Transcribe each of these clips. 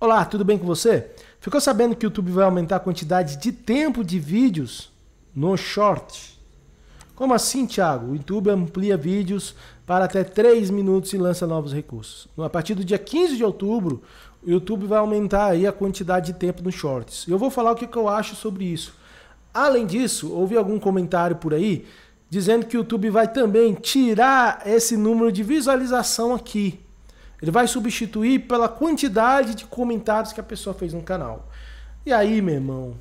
Olá, tudo bem com você? Ficou sabendo que o YouTube vai aumentar a quantidade de tempo de vídeos no short? Como assim, Thiago? O YouTube amplia vídeos para até 3 minutos e lança novos recursos. A partir do dia 15 de outubro, o YouTube vai aumentar aí a quantidade de tempo nos shorts. Eu vou falar o que eu acho sobre isso. Além disso, houve algum comentário por aí dizendo que o YouTube vai também tirar esse número de visualização aqui. Ele vai substituir pela quantidade de comentários que a pessoa fez no canal. E aí, meu irmão,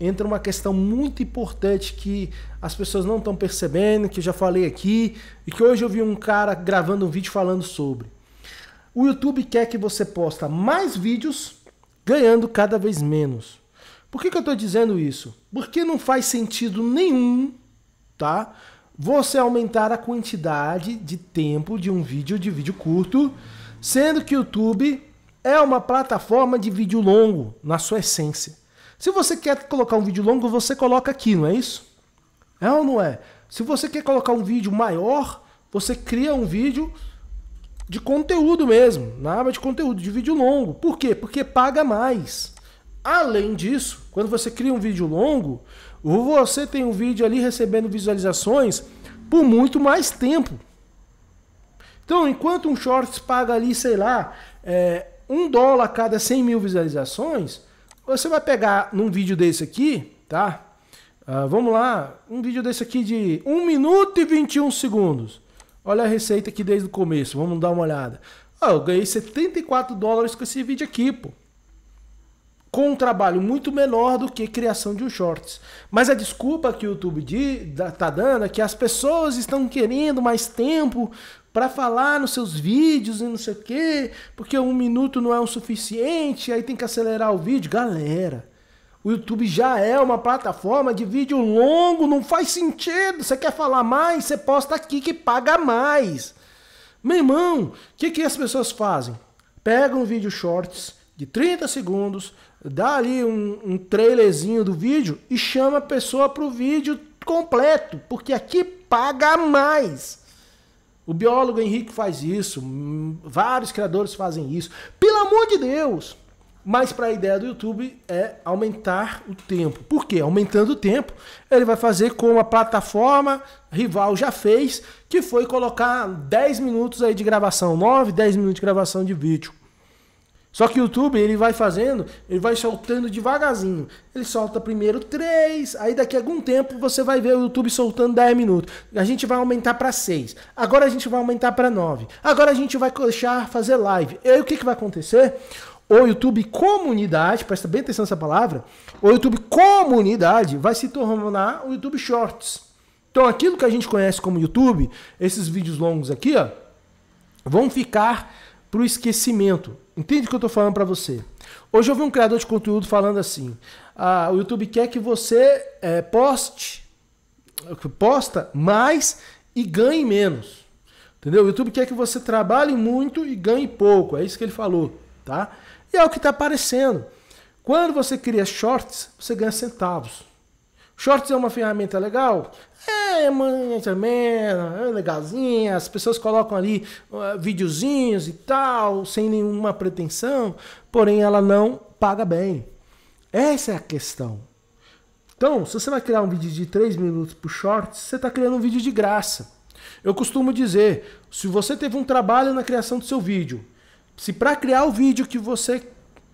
entra uma questão muito importante que as pessoas não estão percebendo, que eu já falei aqui, e que hoje eu vi um cara gravando um vídeo falando sobre. O YouTube quer que você posta mais vídeos ganhando cada vez menos. Por que, que eu estou dizendo isso? Porque não faz sentido nenhum, tá? Você aumentar a quantidade de tempo de um vídeo de vídeo curto Sendo que o YouTube é uma plataforma de vídeo longo na sua essência. Se você quer colocar um vídeo longo, você coloca aqui, não é isso? É ou não é? Se você quer colocar um vídeo maior, você cria um vídeo de conteúdo mesmo, na aba de conteúdo, de vídeo longo. Por quê? Porque paga mais. Além disso, quando você cria um vídeo longo, você tem um vídeo ali recebendo visualizações por muito mais tempo. Então, enquanto um shorts paga ali, sei lá, é, um dólar a cada 100 mil visualizações, você vai pegar num vídeo desse aqui, tá? Uh, vamos lá, um vídeo desse aqui de 1 minuto e 21 segundos. Olha a receita aqui desde o começo, vamos dar uma olhada. Ah, eu ganhei 74 dólares com esse vídeo aqui, pô com um trabalho muito menor do que criação de um shorts. Mas a desculpa que o YouTube está dando é que as pessoas estão querendo mais tempo para falar nos seus vídeos e não sei o quê, porque um minuto não é o suficiente, aí tem que acelerar o vídeo. Galera, o YouTube já é uma plataforma de vídeo longo, não faz sentido. Você quer falar mais? Você posta aqui que paga mais. Meu irmão, o que, que as pessoas fazem? Pegam o vídeo shorts de 30 segundos, dá ali um, um trailerzinho do vídeo e chama a pessoa para o vídeo completo, porque aqui paga mais. O biólogo Henrique faz isso, vários criadores fazem isso. Pelo amor de Deus! Mas para a ideia do YouTube é aumentar o tempo. Por quê? Aumentando o tempo, ele vai fazer como a plataforma rival já fez, que foi colocar 10 minutos aí de gravação, 9, 10 minutos de gravação de vídeo. Só que o YouTube, ele vai fazendo, ele vai soltando devagarzinho. Ele solta primeiro 3, aí daqui a algum tempo você vai ver o YouTube soltando 10 minutos. A gente vai aumentar para 6. Agora a gente vai aumentar para 9. Agora a gente vai deixar fazer live. E aí o que, que vai acontecer? O YouTube comunidade, presta bem atenção nessa palavra, o YouTube comunidade vai se tornar o YouTube Shorts. Então aquilo que a gente conhece como YouTube, esses vídeos longos aqui, ó, vão ficar para o esquecimento. Entende o que eu estou falando para você? Hoje eu vi um criador de conteúdo falando assim: ah, o YouTube quer que você é, poste, posta mais e ganhe menos. Entendeu? O YouTube quer que você trabalhe muito e ganhe pouco. É isso que ele falou, tá? E é o que está aparecendo. Quando você cria shorts, você ganha centavos. Shorts é uma ferramenta legal? É, é mãe também, é legalzinha. As pessoas colocam ali uh, videozinhos e tal, sem nenhuma pretensão, porém ela não paga bem. Essa é a questão. Então, se você vai criar um vídeo de 3 minutos para shorts, você está criando um vídeo de graça. Eu costumo dizer, se você teve um trabalho na criação do seu vídeo, se para criar o vídeo que você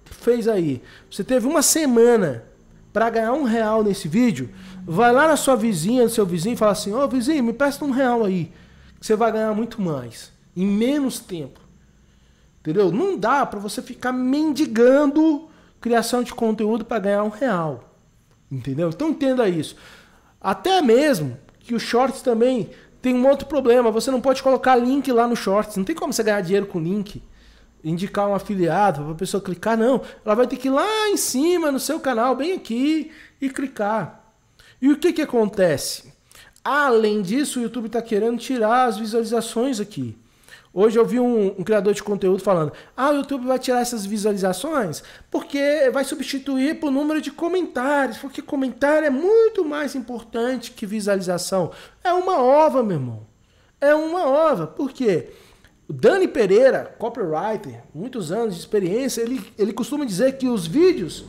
fez aí, você teve uma semana para ganhar um real nesse vídeo, vai lá na sua vizinha, no seu vizinho e fala assim: Ô oh, vizinho, me presta um real aí, que você vai ganhar muito mais, em menos tempo. Entendeu? Não dá para você ficar mendigando criação de conteúdo para ganhar um real. Entendeu? Então entenda isso. Até mesmo que o Shorts também tem um outro problema. Você não pode colocar link lá no Shorts. Não tem como você ganhar dinheiro com link indicar um afiliado para a pessoa clicar, não. Ela vai ter que ir lá em cima no seu canal, bem aqui, e clicar. E o que, que acontece? Além disso, o YouTube está querendo tirar as visualizações aqui. Hoje eu vi um, um, criador de conteúdo falando: ah, o YouTube vai tirar essas visualizações porque vai substituir por número de comentários, porque comentário é muito mais importante que visualização. É uma ova, meu irmão. É uma ova. Por quê? Porque o Dani Pereira, copywriter, muitos anos de experiência, ele, ele costuma dizer que os vídeos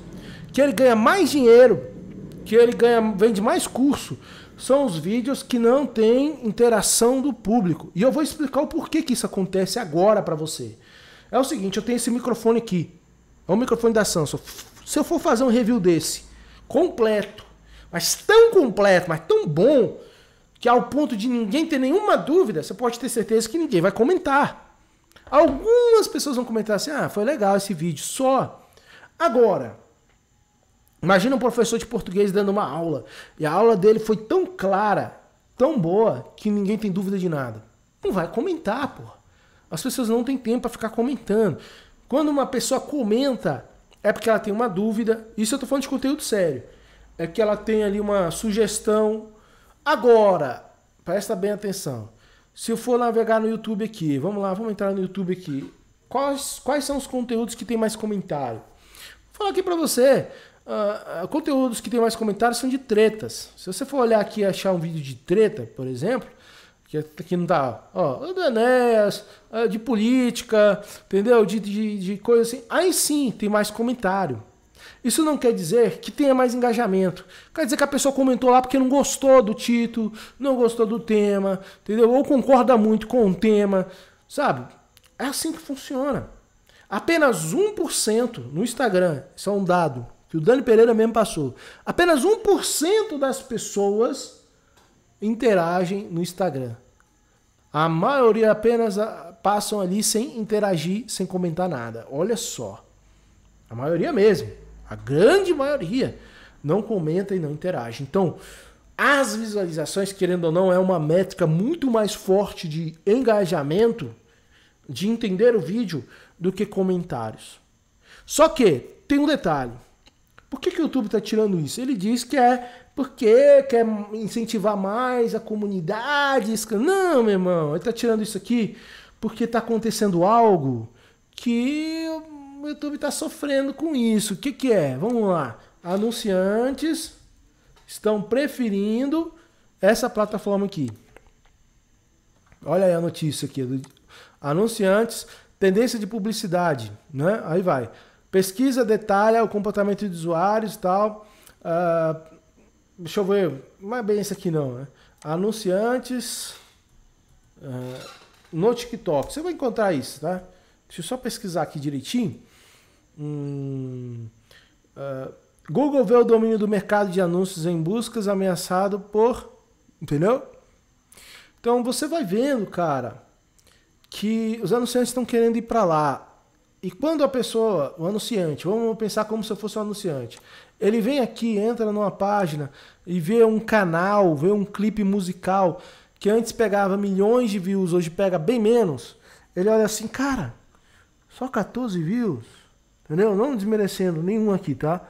que ele ganha mais dinheiro, que ele ganha, vende mais curso, são os vídeos que não têm interação do público. E eu vou explicar o porquê que isso acontece agora para você. É o seguinte, eu tenho esse microfone aqui. É um microfone da Samsung. Se eu for fazer um review desse, completo, mas tão completo, mas tão bom, que ao ponto de ninguém ter nenhuma dúvida, você pode ter certeza que ninguém vai comentar. Algumas pessoas vão comentar assim: ah, foi legal esse vídeo, só. Agora, imagina um professor de português dando uma aula e a aula dele foi tão clara, tão boa, que ninguém tem dúvida de nada. Não vai comentar, pô. As pessoas não têm tempo para ficar comentando. Quando uma pessoa comenta, é porque ela tem uma dúvida. Isso eu estou falando de conteúdo sério. É que ela tem ali uma sugestão, Agora, presta bem atenção. Se eu for navegar no YouTube aqui, vamos lá, vamos entrar no YouTube aqui. Quais, quais são os conteúdos que tem mais comentário? Vou falar aqui para você. Uh, conteúdos que tem mais comentários são de tretas. Se você for olhar aqui e achar um vídeo de treta, por exemplo, que aqui é não tá, ó, do Enéas, ah, de política, entendeu? De, de, de coisa assim. Aí sim tem mais comentário. Isso não quer dizer que tenha mais engajamento. Quer dizer que a pessoa comentou lá porque não gostou do título, não gostou do tema, entendeu? Ou concorda muito com o tema, sabe? É assim que funciona. Apenas 1% no Instagram, isso é um dado que o Dani Pereira mesmo passou. Apenas 1% das pessoas interagem no Instagram. A maioria apenas ah, passam ali sem interagir, sem comentar nada. Olha só. A maioria mesmo. A grande maioria não comenta e não interage. Então, as visualizações, querendo ou não, é uma métrica muito mais forte de engajamento, de entender o vídeo, do que comentários. Só que tem um detalhe. Por que, que o YouTube está tirando isso? Ele diz que é porque quer incentivar mais a comunidade. Não, meu irmão, ele está tirando isso aqui porque está acontecendo algo que o YouTube está sofrendo com isso. O que, que é? Vamos lá. Anunciantes estão preferindo essa plataforma aqui. Olha aí a notícia aqui. Anunciantes, tendência de publicidade, né? Aí vai. Pesquisa detalha o comportamento de usuários e tal. Uh, deixa eu ver. Não é bem isso aqui não, né? Anunciantes uh, no TikTok. Você vai encontrar isso, tá? Deixa eu só pesquisar aqui direitinho uh, Google vê o domínio do mercado de anúncios em buscas ameaçado por. Entendeu? Então você vai vendo, cara, que os anunciantes estão querendo ir para lá. E quando a pessoa, o anunciante, vamos pensar como se eu fosse um anunciante, ele vem aqui, entra numa página e vê um canal, vê um clipe musical que antes pegava milhões de views, hoje pega bem menos. Ele olha assim, cara, só 14 views? Entendeu? Não desmerecendo nenhum aqui, tá?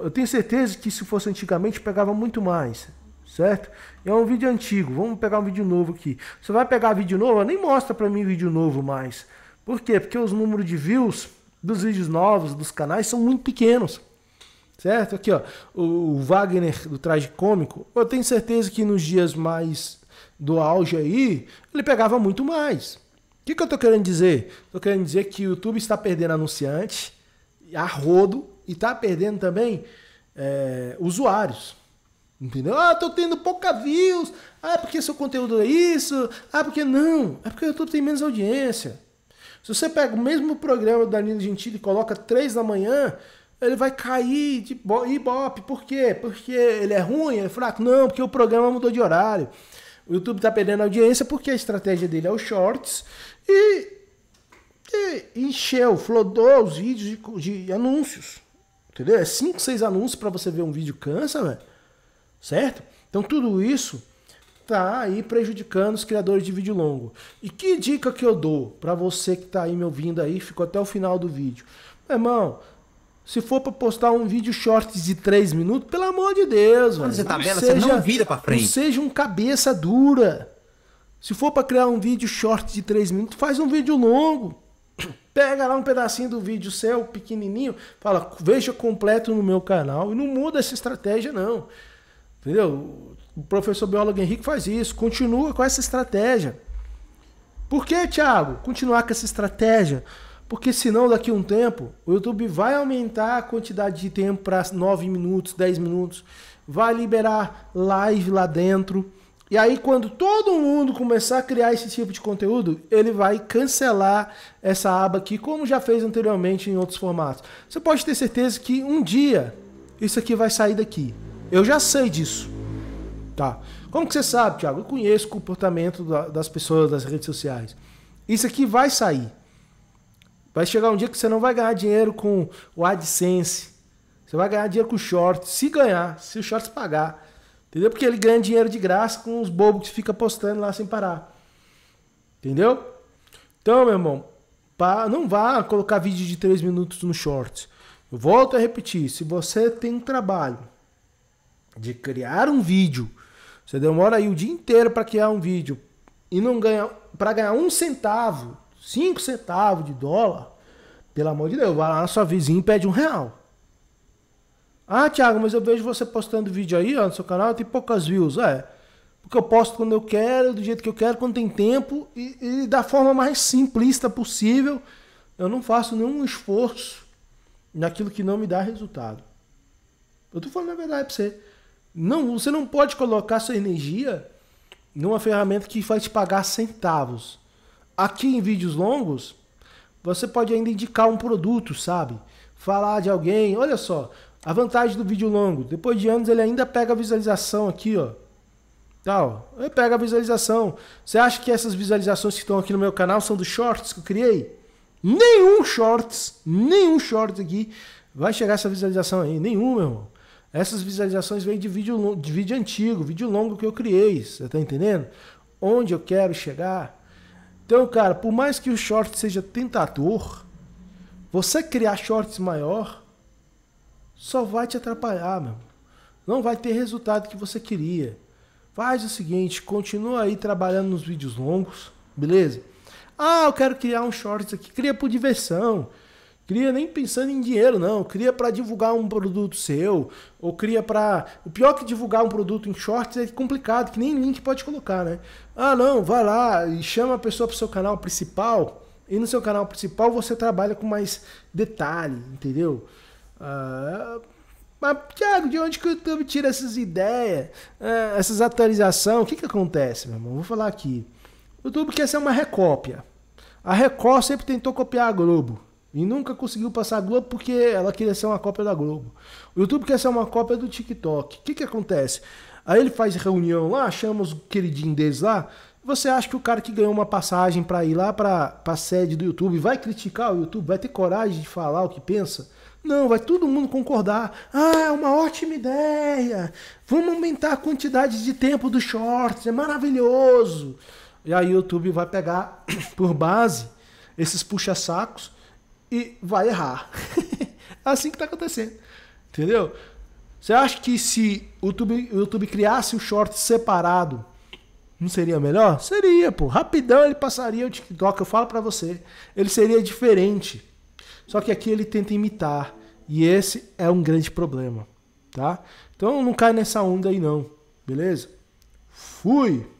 Eu tenho certeza que se fosse antigamente pegava muito mais, certo? É um vídeo antigo, vamos pegar um vídeo novo aqui. Você vai pegar vídeo novo, nem mostra para mim vídeo novo mais. Por quê? Porque os números de views dos vídeos novos, dos canais, são muito pequenos. Certo? Aqui, ó, o Wagner do traje cômico, eu tenho certeza que nos dias mais do auge aí, ele pegava muito mais. O que, que eu tô querendo dizer? Tô querendo dizer que o YouTube está perdendo anunciante, a rodo e está perdendo também é, usuários. Entendeu? Ah, tô tendo pouca views. Ah, porque seu conteúdo é isso. Ah, porque não. É porque o YouTube tem menos audiência. Se você pega o mesmo programa da Nina Gentili e coloca 3 da manhã, ele vai cair de ibope. Por quê? Porque ele é ruim, ele é fraco? Não, porque o programa mudou de horário. O YouTube tá perdendo audiência porque a estratégia dele é o shorts. E e encheu, flodou os vídeos de, de anúncios. Entendeu? É 5, 6 anúncios para você ver um vídeo cansa, velho. Certo? Então tudo isso tá aí prejudicando os criadores de vídeo longo. E que dica que eu dou para você que tá aí me ouvindo aí, ficou até o final do vídeo. Meu irmão, se for para postar um vídeo shorts de 3 minutos, pelo amor de Deus, velho. Você tá vendo, seja, você não vira para frente. Não seja um cabeça dura. Se for para criar um vídeo short de 3 minutos, faz um vídeo longo. Pega lá um pedacinho do vídeo seu, pequenininho, fala, veja completo no meu canal. E não muda essa estratégia, não. Entendeu? O professor biólogo Henrique faz isso. Continua com essa estratégia. Por que, Thiago? Continuar com essa estratégia? Porque senão daqui a um tempo o YouTube vai aumentar a quantidade de tempo para 9 minutos, 10 minutos, vai liberar live lá dentro, e aí, quando todo mundo começar a criar esse tipo de conteúdo, ele vai cancelar essa aba aqui, como já fez anteriormente em outros formatos. Você pode ter certeza que um dia isso aqui vai sair daqui. Eu já sei disso. Tá. Como que você sabe, Thiago? Eu conheço o comportamento das pessoas das redes sociais. Isso aqui vai sair. Vai chegar um dia que você não vai ganhar dinheiro com o AdSense. Você vai ganhar dinheiro com o short, se ganhar, se o shorts pagar. Entendeu? Porque ele ganha dinheiro de graça com os bobos que fica postando lá sem parar. Entendeu? Então, meu irmão, pá, não vá colocar vídeo de 3 minutos no shorts. Eu volto a repetir, se você tem um trabalho de criar um vídeo, você demora aí o dia inteiro para criar um vídeo e não ganha para ganhar um centavo, cinco centavos de dólar, pelo amor de Deus, vai lá na sua vizinha e pede um real. Ah, Thiago, mas eu vejo você postando vídeo aí ó, no seu canal, tem poucas views. É. Porque eu posto quando eu quero, do jeito que eu quero, quando tem tempo e, e da forma mais simplista possível. Eu não faço nenhum esforço naquilo que não me dá resultado. Eu tô falando a verdade pra você. Não, você não pode colocar sua energia numa ferramenta que vai te pagar centavos. Aqui em vídeos longos, você pode ainda indicar um produto, sabe? Falar de alguém, olha só, a vantagem do vídeo longo, depois de anos ele ainda pega a visualização aqui, ó. Tal. Ele pega a visualização. Você acha que essas visualizações que estão aqui no meu canal são dos shorts que eu criei? Nenhum shorts, nenhum shorts aqui vai chegar essa visualização aí, nenhum, meu irmão. Essas visualizações vêm de vídeo, de vídeo antigo, vídeo longo que eu criei, você tá entendendo? Onde eu quero chegar. Então, cara, por mais que o short seja tentador, você criar shorts maior só vai te atrapalhar, meu. Não vai ter resultado que você queria. Faz o seguinte, continua aí trabalhando nos vídeos longos, beleza? Ah, eu quero criar um shorts aqui, cria por diversão. Cria nem pensando em dinheiro, não. Cria para divulgar um produto seu. Ou cria para. O pior que divulgar um produto em shorts é complicado, que nem link pode colocar, né? Ah, não, vai lá e chama a pessoa pro seu canal principal. E no seu canal principal você trabalha com mais detalhe, entendeu? Ah, mas, Thiago, de onde que o YouTube tira essas ideias, eh, essas atualizações? O que, que acontece, meu irmão? Vou falar aqui. O YouTube quer ser uma recópia. A Record sempre tentou copiar a Globo. E nunca conseguiu passar a Globo porque ela queria ser uma cópia da Globo. O YouTube quer ser uma cópia do TikTok. O que, que acontece? Aí ele faz reunião lá, chama os queridinhos deles lá. Você acha que o cara que ganhou uma passagem para ir lá para a sede do YouTube vai criticar o YouTube? Vai ter coragem de falar o que pensa? Não, vai todo mundo concordar. Ah, é uma ótima ideia. Vamos aumentar a quantidade de tempo dos shorts, é maravilhoso. E aí o YouTube vai pegar por base esses puxa-sacos e vai errar. é assim que está acontecendo. Entendeu? Você acha que se o YouTube, o YouTube criasse o short separado, não seria melhor? Seria, pô. Rapidão ele passaria o TikTok, eu falo para você. Ele seria diferente. Só que aqui ele tenta imitar. E esse é um grande problema, tá? Então não cai nessa onda aí não, beleza? Fui!